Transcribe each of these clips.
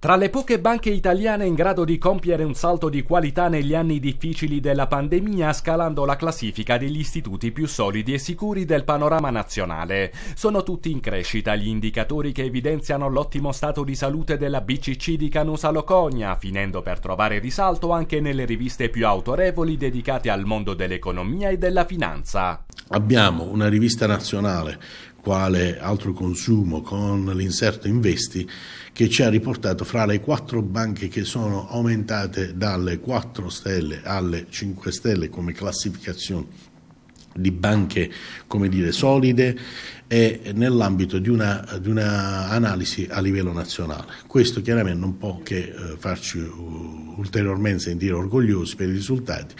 Tra le poche banche italiane in grado di compiere un salto di qualità negli anni difficili della pandemia, scalando la classifica degli istituti più solidi e sicuri del panorama nazionale, sono tutti in crescita gli indicatori che evidenziano l'ottimo stato di salute della BCC di Canusa Locogna, finendo per trovare risalto anche nelle riviste più autorevoli dedicate al mondo dell'economia e della finanza. Abbiamo una rivista nazionale quale altro consumo con l'inserto Investi che ci ha riportato fra le quattro banche che sono aumentate dalle 4 stelle alle 5 stelle come classificazione di banche come dire, solide e nell'ambito di una, di una, analisi a livello nazionale. Questo chiaramente non può che eh, farci uh, ulteriormente sentire orgogliosi per i risultati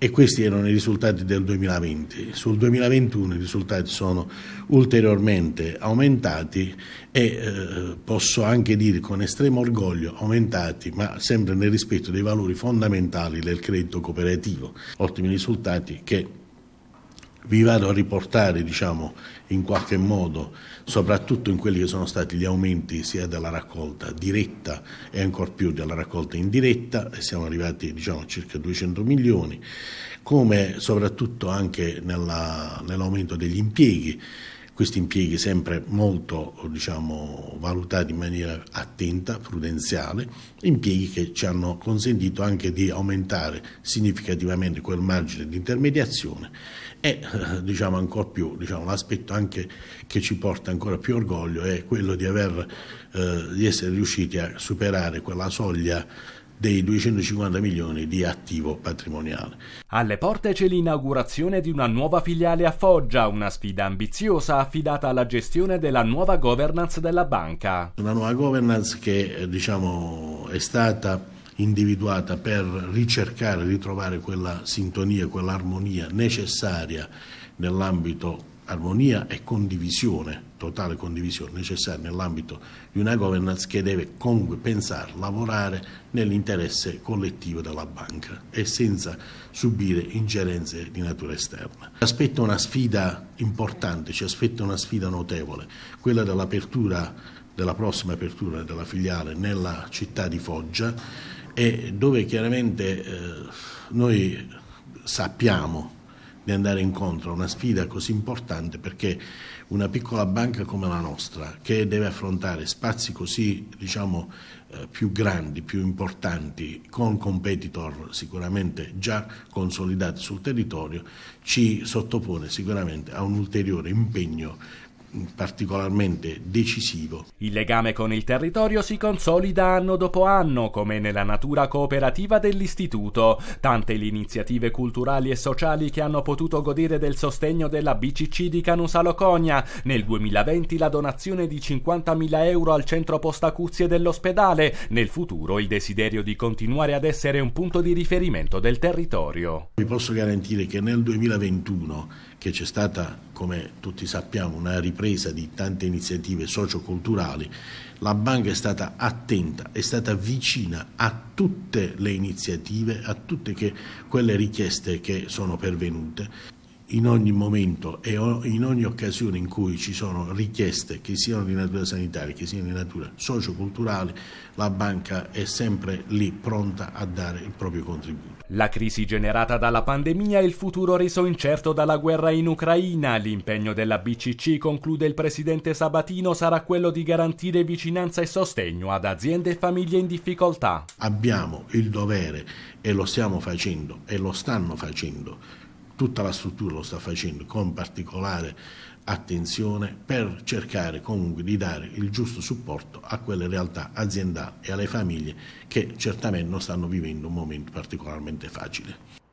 e questi erano i risultati del 2020. Sul 2021 i risultati sono ulteriormente aumentati e eh, posso anche dire con estremo orgoglio aumentati, ma sempre nel rispetto dei valori fondamentali del credito cooperativo. Ottimi risultati che vi vado a riportare diciamo, in qualche modo, soprattutto in quelli che sono stati gli aumenti sia della raccolta diretta e ancor più della raccolta indiretta, e siamo arrivati diciamo, a circa 200 milioni, come soprattutto anche nella, nell'aumento degli impieghi questi impieghi sempre molto diciamo, valutati in maniera attenta, prudenziale, impieghi che ci hanno consentito anche di aumentare significativamente quel margine di intermediazione e eh, diciamo ancora più diciamo, l'aspetto che ci porta ancora più orgoglio è quello di, aver, eh, di essere riusciti a superare quella soglia dei 250 milioni di attivo patrimoniale. Alle porte c'è l'inaugurazione di una nuova filiale a Foggia, una sfida ambiziosa affidata alla gestione della nuova governance della banca. Una nuova governance che eh, diciamo, è stata individuata per ricercare, ritrovare quella sintonia, quell'armonia necessaria nell'ambito armonia e condivisione, totale condivisione necessaria nell'ambito di una governance che deve comunque pensare, lavorare nell'interesse collettivo della banca e senza subire ingerenze di natura esterna. Ci aspetta una sfida importante, ci aspetta una sfida notevole, quella dell'apertura della prossima apertura della filiale nella città di Foggia e dove chiaramente eh, noi sappiamo di andare incontro a una sfida così importante perché una piccola banca come la nostra che deve affrontare spazi così diciamo, eh, più grandi, più importanti con competitor sicuramente già consolidati sul territorio ci sottopone sicuramente a un ulteriore impegno particolarmente decisivo. Il legame con il territorio si consolida anno dopo anno, come nella natura cooperativa dell'istituto. Tante le iniziative culturali e sociali che hanno potuto godere del sostegno della BCC di Canusalo Cogna. Nel 2020 la donazione di 50.000 euro al centro postacuzie dell'ospedale. Nel futuro il desiderio di continuare ad essere un punto di riferimento del territorio. Vi posso garantire che nel 2021, che c'è stata, come tutti sappiamo, una ripresa ripresa di tante iniziative socioculturali, la banca è stata attenta, è stata vicina a tutte le iniziative, a tutte quelle richieste che sono pervenute in ogni momento e in ogni occasione in cui ci sono richieste che siano di natura sanitaria, che siano di natura socioculturale, la banca è sempre lì pronta a dare il proprio contributo. La crisi generata dalla pandemia e il futuro reso incerto dalla guerra in Ucraina, l'impegno della BCC, conclude il presidente Sabatino, sarà quello di garantire vicinanza e sostegno ad aziende e famiglie in difficoltà. Abbiamo il dovere e lo stiamo facendo e lo stanno facendo tutta la struttura lo sta facendo con particolare attenzione per cercare comunque di dare il giusto supporto a quelle realtà aziendali e alle famiglie che certamente non stanno vivendo un momento particolarmente facile.